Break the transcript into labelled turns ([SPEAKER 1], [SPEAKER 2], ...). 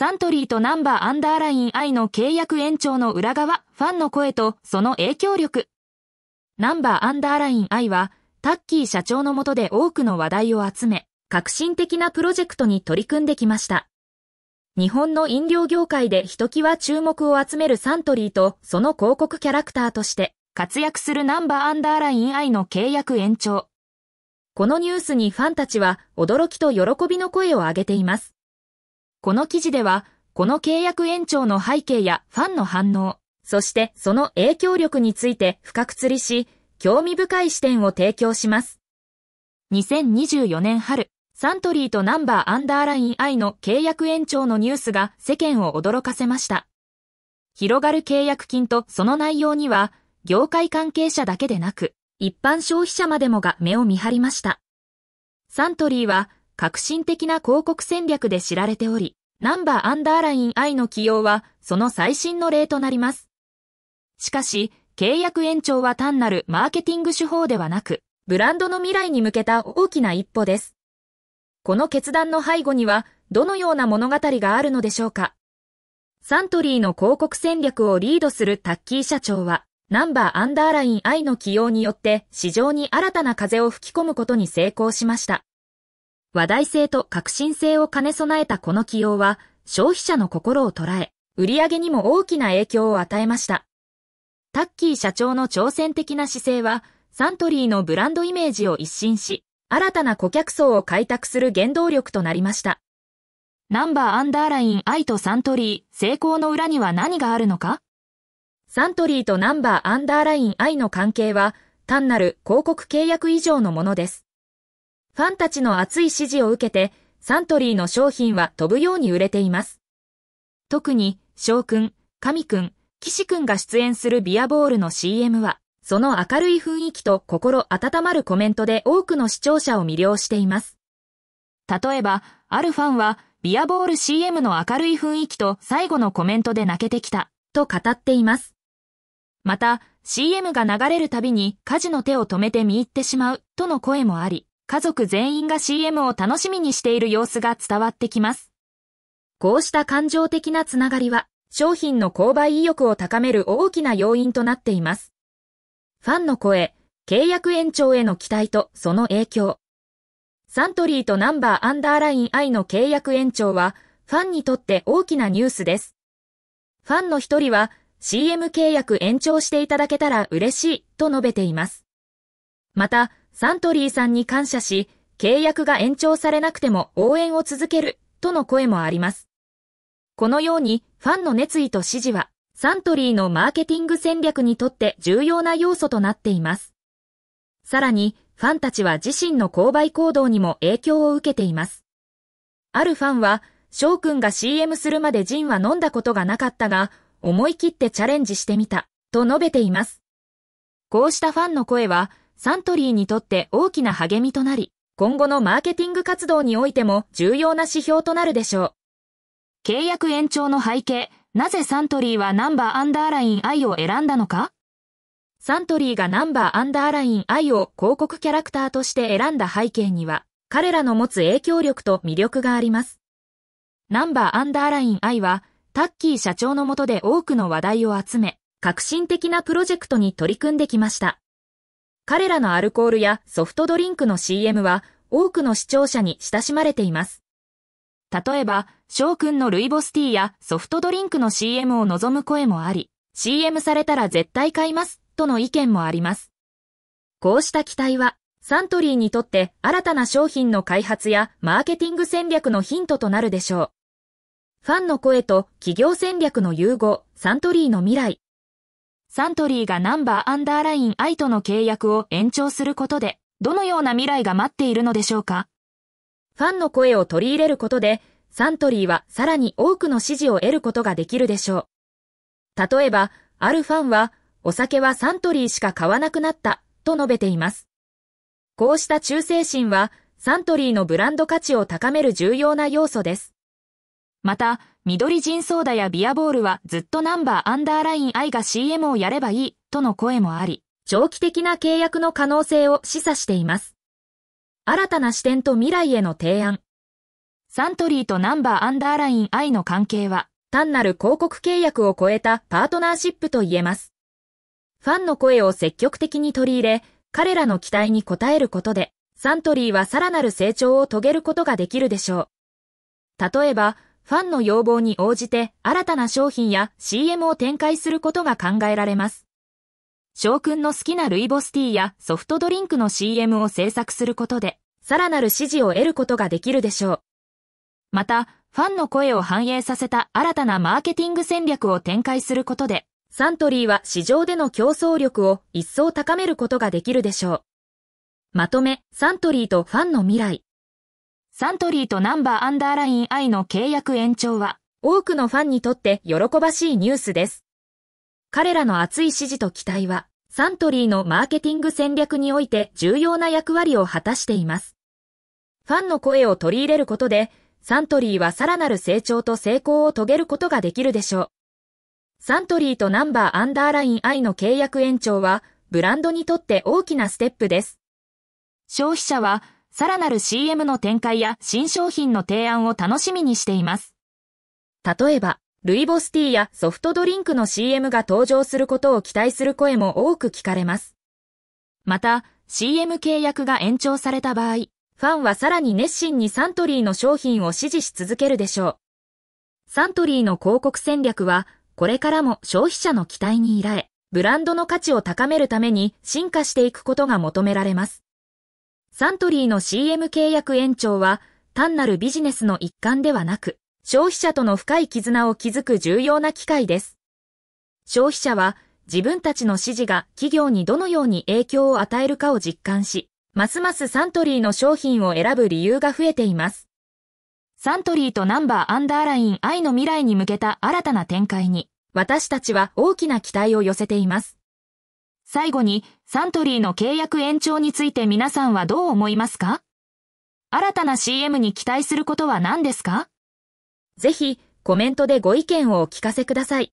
[SPEAKER 1] サントリーとナンバーアンダーライン I の契約延長の裏側、ファンの声とその影響力。ナンバーアンダーライン I は、タッキー社長のもとで多くの話題を集め、革新的なプロジェクトに取り組んできました。日本の飲料業界でひときわ注目を集めるサントリーとその広告キャラクターとして活躍するナンバーアンダーライン I の契約延長。このニュースにファンたちは驚きと喜びの声を上げています。この記事では、この契約延長の背景やファンの反応、そしてその影響力について深く釣りし、興味深い視点を提供します。2024年春、サントリーとナンバーアンダーライン I の契約延長のニュースが世間を驚かせました。広がる契約金とその内容には、業界関係者だけでなく、一般消費者までもが目を見張りました。サントリーは、革新的な広告戦略で知られており、ナンバーアンダーライン I の起用はその最新の例となります。しかし、契約延長は単なるマーケティング手法ではなく、ブランドの未来に向けた大きな一歩です。この決断の背後には、どのような物語があるのでしょうかサントリーの広告戦略をリードするタッキー社長は、ナンバーアンダーライン I の起用によって市場に新たな風を吹き込むことに成功しました。話題性と革新性を兼ね備えたこの起用は、消費者の心を捉え、売上にも大きな影響を与えました。タッキー社長の挑戦的な姿勢は、サントリーのブランドイメージを一新し、新たな顧客層を開拓する原動力となりました。ナンバーアンダーライン愛とサントリー、成功の裏には何があるのかサントリーとナンバーアンダーライン愛の関係は、単なる広告契約以上のものです。ファンたちの熱い支持を受けて、サントリーの商品は飛ぶように売れています。特に、翔くん、神くん、岸くんが出演するビアボールの CM は、その明るい雰囲気と心温まるコメントで多くの視聴者を魅了しています。例えば、あるファンは、ビアボール CM の明るい雰囲気と最後のコメントで泣けてきた、と語っています。また、CM が流れるたびに火事の手を止めて見入ってしまう、との声もあり、家族全員が CM を楽しみにしている様子が伝わってきます。こうした感情的なつながりは、商品の購買意欲を高める大きな要因となっています。ファンの声、契約延長への期待とその影響。サントリーとナンバーアンダーライン I の契約延長は、ファンにとって大きなニュースです。ファンの一人は、CM 契約延長していただけたら嬉しいと述べています。また、サントリーさんに感謝し、契約が延長されなくても応援を続ける、との声もあります。このように、ファンの熱意と支持は、サントリーのマーケティング戦略にとって重要な要素となっています。さらに、ファンたちは自身の購買行動にも影響を受けています。あるファンは、翔くんが CM するまでジンは飲んだことがなかったが、思い切ってチャレンジしてみた、と述べています。こうしたファンの声は、サントリーにとって大きな励みとなり、今後のマーケティング活動においても重要な指標となるでしょう。契約延長の背景、なぜサントリーはナンバーアンダーライン I を選んだのかサントリーがナンバーアンダーライン I を広告キャラクターとして選んだ背景には、彼らの持つ影響力と魅力があります。ナンバーアンダーライン I は、タッキー社長のもとで多くの話題を集め、革新的なプロジェクトに取り組んできました。彼らのアルコールやソフトドリンクの CM は多くの視聴者に親しまれています。例えば、翔くんのルイボスティーやソフトドリンクの CM を望む声もあり、CM されたら絶対買いますとの意見もあります。こうした期待は、サントリーにとって新たな商品の開発やマーケティング戦略のヒントとなるでしょう。ファンの声と企業戦略の融合、サントリーの未来。サントリーがナンバーアンダーラインイとの契約を延長することで、どのような未来が待っているのでしょうかファンの声を取り入れることで、サントリーはさらに多くの支持を得ることができるでしょう。例えば、あるファンは、お酒はサントリーしか買わなくなった、と述べています。こうした忠誠心は、サントリーのブランド価値を高める重要な要素です。また、緑人ソーダやビアボールはずっとナンバーアンダーライン I が CM をやればいい、との声もあり、長期的な契約の可能性を示唆しています。新たな視点と未来への提案。サントリーとナンバーアンダーライン I の関係は、単なる広告契約を超えたパートナーシップと言えます。ファンの声を積極的に取り入れ、彼らの期待に応えることで、サントリーはさらなる成長を遂げることができるでしょう。例えば、ファンの要望に応じて新たな商品や CM を展開することが考えられます。翔くんの好きなルイボスティーやソフトドリンクの CM を制作することで、さらなる支持を得ることができるでしょう。また、ファンの声を反映させた新たなマーケティング戦略を展開することで、サントリーは市場での競争力を一層高めることができるでしょう。まとめ、サントリーとファンの未来。サントリーとナンバーアンダーライン I の契約延長は、多くのファンにとって喜ばしいニュースです。彼らの熱い支持と期待は、サントリーのマーケティング戦略において重要な役割を果たしています。ファンの声を取り入れることで、サントリーはさらなる成長と成功を遂げることができるでしょう。サントリーとナンバーアンダーライン I の契約延長は、ブランドにとって大きなステップです。消費者は、さらなる CM の展開や新商品の提案を楽しみにしています。例えば、ルイボスティーやソフトドリンクの CM が登場することを期待する声も多く聞かれます。また、CM 契約が延長された場合、ファンはさらに熱心にサントリーの商品を支持し続けるでしょう。サントリーの広告戦略は、これからも消費者の期待に依頼、ブランドの価値を高めるために進化していくことが求められます。サントリーの CM 契約延長は、単なるビジネスの一環ではなく、消費者との深い絆を築く重要な機会です。消費者は、自分たちの指示が企業にどのように影響を与えるかを実感し、ますますサントリーの商品を選ぶ理由が増えています。サントリーとナンバーアンダーライン愛の未来に向けた新たな展開に、私たちは大きな期待を寄せています。最後にサントリーの契約延長について皆さんはどう思いますか新たな CM に期待することは何ですかぜひコメントでご意見をお聞かせください。